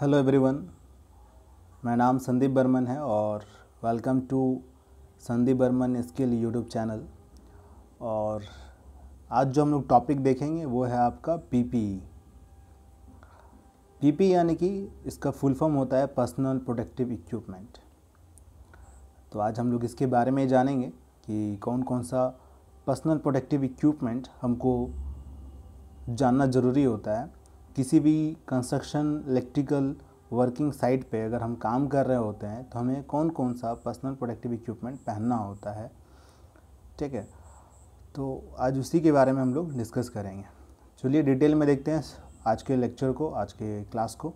Hello everyone मेरा नाम संदीप बर्मन है और welcome to Sandeep Barman skill YouTube channel और आज जो हम लोग टॉपिक देखेंगे वो है आपका पीपी पीपी e. e यानी कि इसका फुल फॉर्म होता है पर्सनल प्रोटेक्टिव इक्विपमेंट तो आज हम लोग इसके बारे में जानेंगे कि कौन कौन सा पर्सनल प्रोटेक्टिव इक्विपमेंट हमको जानना ज़रूरी होता है किसी भी कंस्ट्रक्शन इलेक्ट्रिकल वर्किंग साइट पे अगर हम काम कर रहे होते हैं तो हमें कौन कौन सा पर्सनल प्रोडक्टिव इक्विपमेंट पहनना होता है ठीक है तो आज उसी के बारे में हम लोग डिस्कस करेंगे चलिए डिटेल में देखते हैं आज के लेक्चर को आज के क्लास को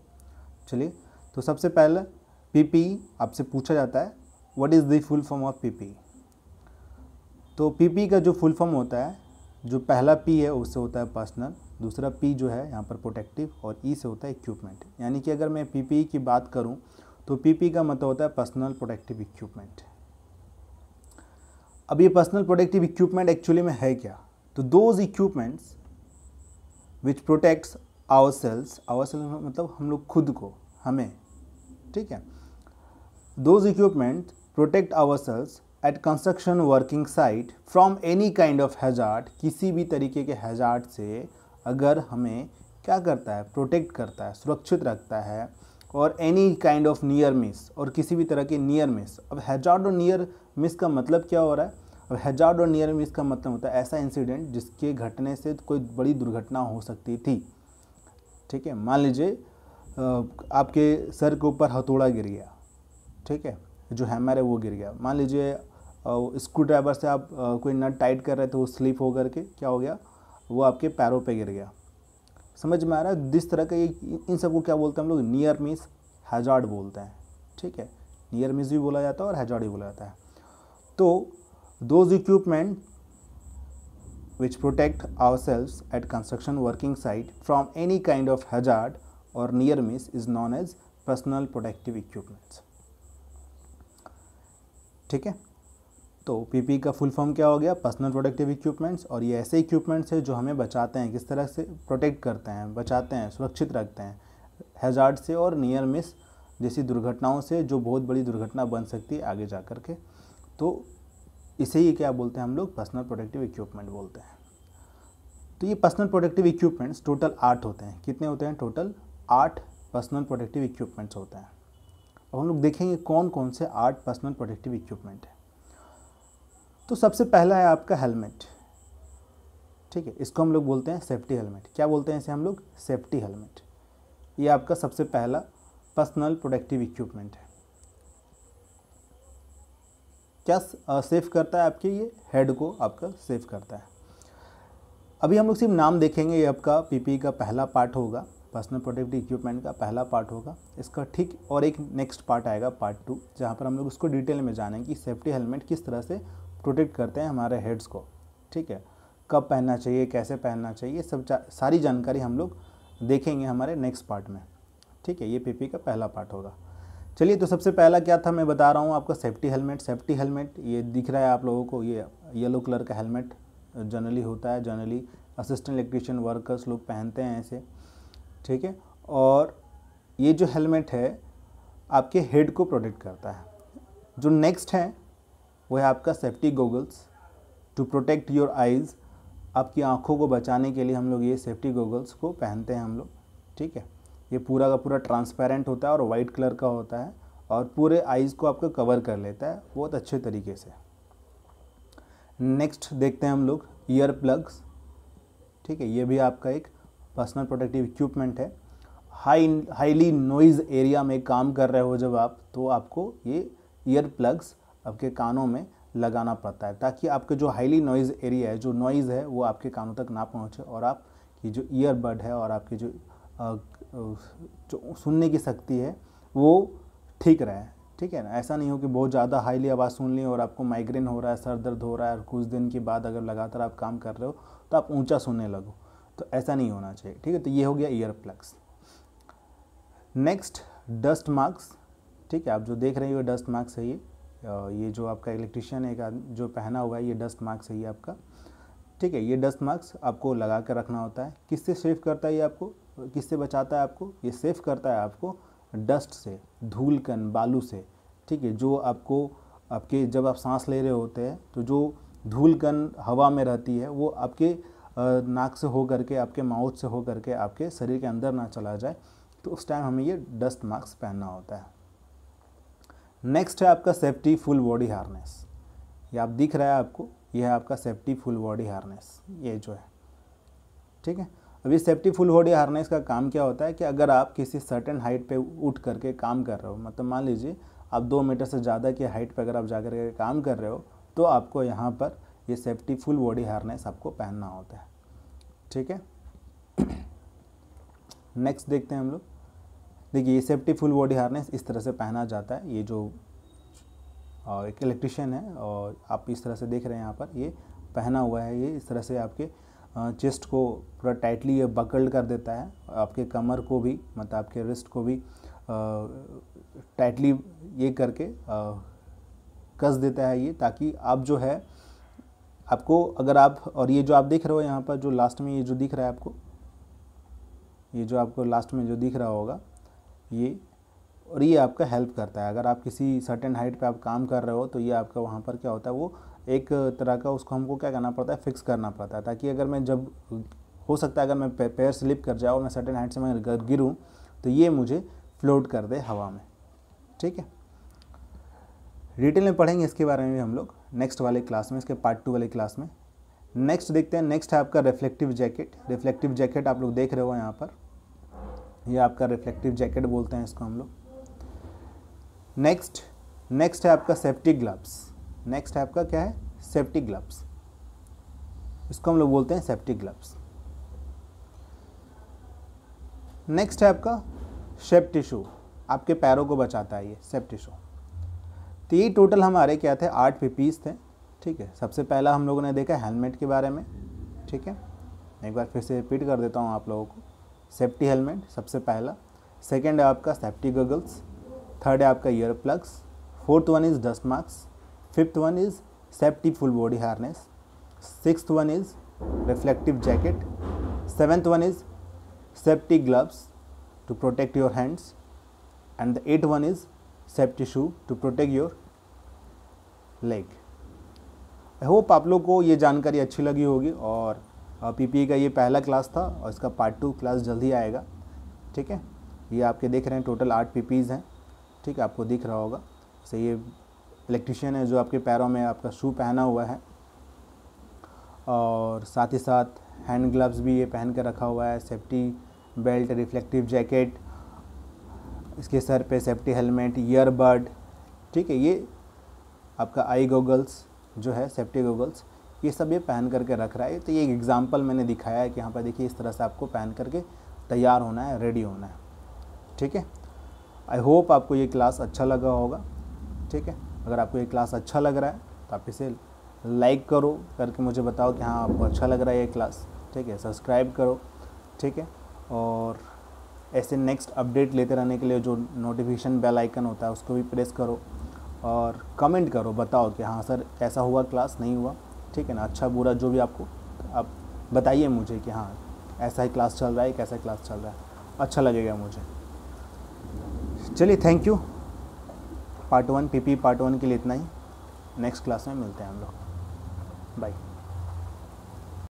चलिए तो सबसे पहले पी आपसे पूछा जाता है what is the full form of P तो पी का जो फुल फॉर्म होता है जो पहला पी है उससे होता है पर्सनल दूसरा पी जो है यहाँ पर प्रोटेक्टिव और ई e से होता है इक्विपमेंट यानी कि अगर मैं पी e की बात करूँ तो पी e का मतलब होता है पर्सनल प्रोटेक्टिव इक्विपमेंट अब ये पर्सनल प्रोटेक्टिव इक्विपमेंट एक्चुअली में है क्या तो those equipments which protects ourselves ourselves मतलब हम लोग खुद को हमें ठीक है those equipment protect ourselves at construction working site from any kind of hazard किसी भी तरीके के हैजार्ड से अगर हमें क्या करता है प्रोटेक्ट करता है सुरक्षित रखता है और any kind of near miss और किसी भी तरह के नियर मिस अब हैजार्ड और नियर मिस का मतलब क्या हो रहा है अब हैजार्ड और नियर मिस का मतलब होता है ऐसा इंसिडेंट जिसके घटने से कोई बड़ी दुर्घटना हो सकती थी ठीक है मान लीजिए आपके सर के ऊपर हथौड़ा गिर गया ठीक है जो हैमर है वो गिर गया मान लीजिए स्क्रू ड्राइवर से आप कोई नट टाइट कर रहे थे वो स्लिप हो करके क्या हो गया वो आपके पैरों पे गिर गया समझ में आ रहा है जिस तरह का ये इन सबको क्या बोलते हैं हम लोग नियर मिस हैजार्ड बोलते हैं ठीक है नियर मिस भी बोला जाता है और हैजार्ड भी बोला जाता है तो those equipment which protect our ourselves at construction working site from any kind of hazard और near miss is known as personal protective equipments ठीक है तो पीपी का फुल फॉर्म क्या हो गया पर्सनल प्रोटेक्टिव इक्विपमेंट्स और ये ऐसे इक्विपमेंट्स हैं जो हमें बचाते हैं किस तरह से प्रोटेक्ट करते हैं बचाते हैं सुरक्षित रखते हैं हैजार्ड से और नियर मिस जैसी दुर्घटनाओं से जो बहुत बड़ी दुर्घटना बन सकती है आगे जा कर के तो इसे ही क्या बोलते हैं हम लोग पर्सनल प्रोटेक्टिव इक्विपमेंट बोलते हैं तो ये पर्सनल प्रोटेक्टिव इक्विपमेंट्स टोटल आठ होते हैं कितने होते हैं टोटल आठ पर्सनल प्रोटेक्टिव इक्विपमेंट्स होते हैं अब हम लोग देखेंगे कौन कौन से आठ पर्सनल प्रोटेक्टिव इक्विपमेंट हैं तो सबसे पहला है आपका हेलमेट ठीक है इसको हम लोग बोलते हैं सेफ्टी हेलमेट क्या बोलते हैं इसे हम लोग सेफ्टी हेलमेट ये आपका सबसे पहला पर्सनल प्रोटेक्टिव इक्विपमेंट है क्या सेफ करता है आपके ये हेड को आपका सेफ करता है अभी हम लोग सिर्फ नाम देखेंगे ये आपका पीपी का पहला पार्ट होगा पर्सनल प्रोटेक्टिव इक्विपमेंट का पहला पार्ट होगा इसका ठीक और एक नेक्स्ट पार्ट आएगा पार्ट टू जहाँ पर हम लोग उसको डिटेल में जानेंगे कि सेफ्टी हेलमेट किस तरह से प्रोटेक्ट करते हैं हमारे हेड्स को ठीक है कब पहनना चाहिए कैसे पहनना चाहिए सब सारी जानकारी हम लोग देखेंगे हमारे नेक्स्ट पार्ट में ठीक है ये पीपी का पहला पार्ट होगा चलिए तो सबसे पहला क्या था मैं बता रहा हूँ आपका सेफ्टी हेलमेट सेफ्टी हेलमेट ये दिख रहा है आप लोगों को ये येलो कलर का हेलमेट जनरली होता है जनरली असिस्टेंट इलेक्ट्रिशियन वर्कर्स लोग पहनते हैं ऐसे ठीक है और ये जो हेलमेट है आपके हेड को प्रोटेक्ट करता है जो नेक्स्ट है वो है आपका safety goggles to protect your eyes आपकी आँखों को बचाने के लिए हम लोग ये सेफ्टी गोगल्स को पहनते हैं हम लोग ठीक है ये पूरा का पूरा ट्रांसपेरेंट होता है और वाइट कलर का होता है और पूरे आइज़ को आपका कवर कर लेता है बहुत अच्छे तरीके से नेक्स्ट देखते हैं हम लोग ईयर प्लग्स ठीक है ये भी आपका एक पर्सनल प्रोटेक्टिव इक्विपमेंट है हाई हाईली नॉइज़ एरिया में काम कर रहे हो जब आप तो आपको ये ईयर प्लग्स आपके कानों में लगाना पड़ता है ताकि आपके जो हाईली नॉइज़ एरिया है जो नॉइज़ है वो आपके कानों तक ना पहुँचे और आप ये जो ईयरबड है और आपकी जो, जो सुनने की शक्ति है वो ठीक रहे ठीक है ना ऐसा नहीं हो कि बहुत ज़्यादा हाईली आवाज़ सुन ली और आपको माइग्रेन हो रहा है सर दर्द हो रहा है और कुछ दिन के बाद अगर लगातार आप काम कर रहे हो तो आप ऊंचा सुनने लगो तो ऐसा नहीं होना चाहिए ठीक है तो ये हो गया ear plugs next dust masks ठीक है आप जो देख रहे हो डस्ट मार्क्स है ये ये जो आपका इलेक्ट्रिशियन एक जो पहना हुआ है ये डस्ट मार्क्स है ये आपका ठीक है ये डस्ट मार्क्स आपको लगा कर रखना होता है किससे सेफ करता है ये आपको किससे बचाता है आपको ये सेफ करता है आपको डस्ट से धूलकन बालू से ठीक है जो आपको आपके जब आप सांस ले रहे होते हैं तो जो धूलकन हवा में रहती है वो आपके नाक से हो करके आपके माउथ से हो करके आपके शरीर के अंदर ना चला जाए तो उस टाइम हमें ये डस्ट मास्क पहनना होता है नेक्स्ट है आपका सेफ्टी फुल बॉडी हार्नेस ये आप दिख रहा है आपको यह है आपका सेफ्टी फुल बॉडी हार्नेस ये जो है ठीक है अब ये सेफ्टी फुल बॉडी हार्नेस का काम क्या होता है कि अगर आप किसी सर्टेन हाइट पे उठ करके काम कर रहे हो मतलब मान लीजिए आप दो मीटर से ज़्यादा की हाइट पर अगर आप जा के काम कर रहे हो तो आपको यहाँ पर ये सेफ्टी फुल बॉडी हार्नेस आपको पहनना होता है ठीक है नेक्स्ट देखते हैं हम लोग देखिए ये सेफ्टी फुल बॉडी हार्नेस इस तरह से पहना जाता है ये जो एक इलेक्ट्रिशियन है और आप इस तरह से देख रहे हैं यहाँ पर ये पहना हुआ है ये इस तरह से आपके चेस्ट को पूरा टाइटली ये बकल्ड कर देता है आपके कमर को भी मतलब आपके रिस्ट को भी टाइटली ये करके कस देता है ये ताकि आप जो है आपको अगर आप और ये जो आप देख रहे हो यहाँ पर जो लास्ट में ये जो दिख रहा है आपको ये जो आपको लास्ट में जो दिख रहा होगा ये और ये आपका हेल्प करता है अगर आप किसी सर्टेन हाइट पे आप काम कर रहे हो तो ये आपका वहाँ पर क्या होता है वो एक तरह का उसको हमको क्या करना पड़ता है फिक्स करना पड़ता है ताकि अगर मैं जब हो सकता है अगर मैं पैर स्लिप कर जाऊँ मैं सर्टेन हाइट से मैं गिरूँ तो ये मुझे फ्लोट कर दे हवा में ठीक है डिटेल में पढ़ेंगे इसके बारे में भी हम लोग नेक्स्ट वाले क्लास में इसके पार्ट टू वाले क्लास में नेक्स्ट देखते हैं नेक्स्ट है आपका रिफ्लेक्टिव जैकेट रिफ्लेक्टिव जैकेट आप लोग देख रहे हो यहाँ पर ये आपका रिफ्लेक्टिव जैकेट बोलते हैं इसको हम लोग नेक्स्ट नेक्स्ट है आपका सेफ्टी ग्लव्स नेक्स्ट है आपका क्या है सेफ्टी ग्लव्स इसको हम लोग बोलते हैं सेफ्टी ग्लव्स नेक्स्ट है आपका शेप टिशू आपके पैरों को बचाता है ये सेफ टिशू तो ये टोटल हमारे क्या थे आठ पीपीस थे ठीक है सबसे पहला हम लोगों ने देखा हेलमेट के बारे में ठीक है एक बार फिर से रिपीट कर देता हूँ आप लोगों को सेफ्टी हेलमेट सबसे पहला सेकेंड है आपका सेफ्टी गगल्स थर्ड है आपका ear plugs fourth one is dust masks fifth one is safety full body harness sixth one is reflective jacket seventh one is safety gloves to protect your hands and the eight one is safety shoe to protect your leg I hope आप लोग को ये जानकारी अच्छी लगी होगी और P e का ये पहला क्लास था और इसका पार्ट टू क्लास जल्दी आएगा ठीक है ये आपके देख रहे हैं टोटल आठ पीपीज़ हैं ठीक है आपको दिख रहा होगा जैसे ये इलेक्ट्रिशियन है जो आपके पैरों में आपका शू पहना हुआ है और साथ ही साथ हैंड ग्लव्स भी ये पहन कर रखा हुआ है सेफ्टी बेल्ट रिफ्लेक्टिव जैकेट इसके सर पे सेफ्टी हेलमेट ईयरबड ठीक है ये आपका आई गोगल्स जो है सेफ्टी गोगल्स ये सब ये पहन करके रख रहा है तो ये एग्ज़ाम्पल मैंने दिखाया है कि यहाँ पर देखिए इस तरह से आपको पहन करके तैयार होना है रेडी होना है ठीक है आई होप आपको ये क्लास अच्छा लगा होगा ठीक है अगर आपको ये क्लास अच्छा लग रहा है तो आप इसे लाइक करो करके मुझे बताओ कि हाँ आपको अच्छा लग रहा है ये क्लास ठीक है सब्सक्राइब करो ठीक है और ऐसे नेक्स्ट अपडेट लेते रहने के लिए जो नोटिफिकेशन बेल आइकन होता है उसको भी प्रेस करो और कमेंट करो बताओ कि हाँ सर कैसा हुआ क्लास नहीं हुआ ठीक है ना अच्छा बुरा जो भी आपको आप बताइए मुझे कि हाँ ऐसा ही क्लास चल रहा है कैसा क्लास चल रहा है अच्छा लगेगा मुझे चलिए thank you part one PP part one के लिए इतना ही नेक्स्ट क्लास में मिलते हैं हम लोग बाय